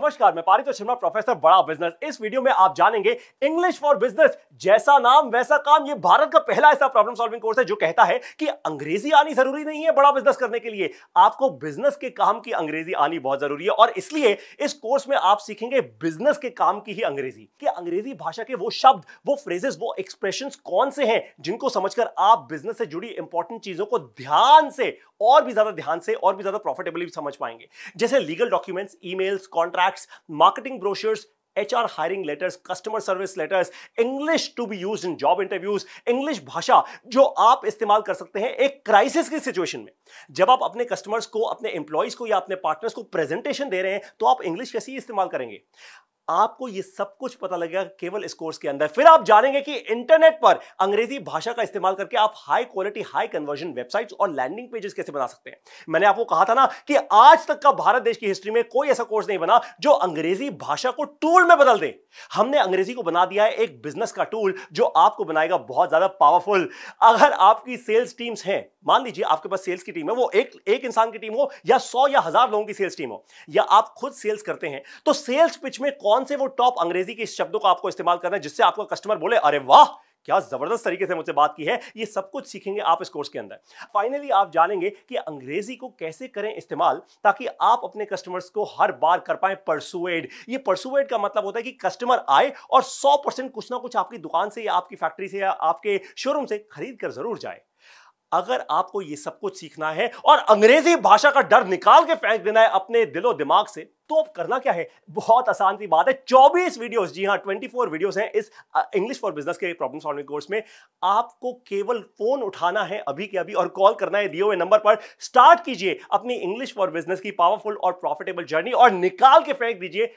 नमस्कार मैं पारित शर्मा प्रोफेसर बड़ा बिजनेस इस वीडियो में आप जानेंगे इंग्लिश फॉर बिजनेस जैसा नाम वैसा काम ये भारत का पहला ऐसा प्रॉब्लम सॉल्विंग कोर्स है जो कहता है कि अंग्रेजी आनी जरूरी नहीं है बड़ा बिजनेस करने के लिए आपको बिजनेस के काम की अंग्रेजी आनी बहुत जरूरी है और इसलिए इस कोर्स में आप सीखेंगे बिजनेस के काम की ही अंग्रेजी कि अंग्रेजी भाषा के वो शब्द वो फ्रेजेस वो एक्सप्रेशन कौन से हैं जिनको समझकर आप बिजनेस से जुड़ी इंपॉर्टेंट चीजों को ध्यान से और भी ज्यादा ध्यान से और भी ज्यादा प्रॉफिटेबली समझ पाएंगे जैसे legal documents emails contract packs, marketing brochures, HR hiring letters, customer service letters, English to be used in job interviews, English भाषा जो आप इस्तेमाल कर सकते हैं एक क्राइसिस की सिचुएशन में जब आप अपने कस्टमर्स को अपने एम्प्लॉयज को या अपने पार्टनर्स को प्रेजेंटेशन दे रहे हैं तो आप इंग्लिश कैसे इस्तेमाल करेंगे आपको ये सब कुछ पता लगेगा केवल इस कोर्स के अंदर फिर आप जानेंगे कि इंटरनेट पर अंग्रेजी भाषा का इस्तेमाल करके आप high quality high conversion websites और लैंडिंग पेजेस कैसे बना सकते हैं मैंने आपको कहा था ना कि आज तक का भारत देश की हिस्ट्री में कोई ऐसा कोर्स नहीं बना जो अंग्रेजी भाषा को टूल में बदल दे हमने अंग्रेजी को बना दिया है एक बिजनेस का टूल जो आपको बनाएगा बहुत ज्यादा पावरफुल अगर आपकी सेल्स टीम्स हैं मान लीजिए आपके पास सेल्स की टीम है वो एक एक इंसान की टीम हो या सौ या हजार लोगों की सेल्स टीम हो या आप खुद सेल्स करते हैं तो सेल्स पिच में कौन कौन से वो टॉप अंग्रेजी के शब्दों का आपको इस्तेमाल करना है जिससे आपका कस्टमर बोले अरे वाह क्या जबरदस्त तरीके से मुझसे बात की है ये सब कुछ सीखेंगे आप इस कोर्स के अंदर फाइनली आप जानेंगे कि अंग्रेजी को कैसे करें इस्तेमाल ताकि आप अपने कस्टमर्स को हर बार कर पाए परसुएड ये परसुएड का मतलब होता है कि कस्टमर आए और 100 परसेंट कुछ ना कुछ आपकी दुकान से या आपकी फैक्ट्री से या आपके शोरूम से खरीद कर जरूर जाए अगर आपको ये सब कुछ सीखना है और अंग्रेजी भाषा का डर निकाल के फेंक देना है अपने दिलो दिमाग से तो अब करना क्या है बहुत आसान सी बात है 24 वीडियोस जी हाँ 24 वीडियोस हैं इस इंग्लिश फॉर बिजनेस के प्रॉब्लम सॉल्विंग कोर्स में आपको केवल फोन उठाना है अभी के अभी और कॉल करना है दिए हुए नंबर पर स्टार्ट कीजिए अपनी इंग्लिश फॉर बिजनेस की पावरफुल और प्रॉफिटेबल जर्नी और निकाल के फेंक दीजिए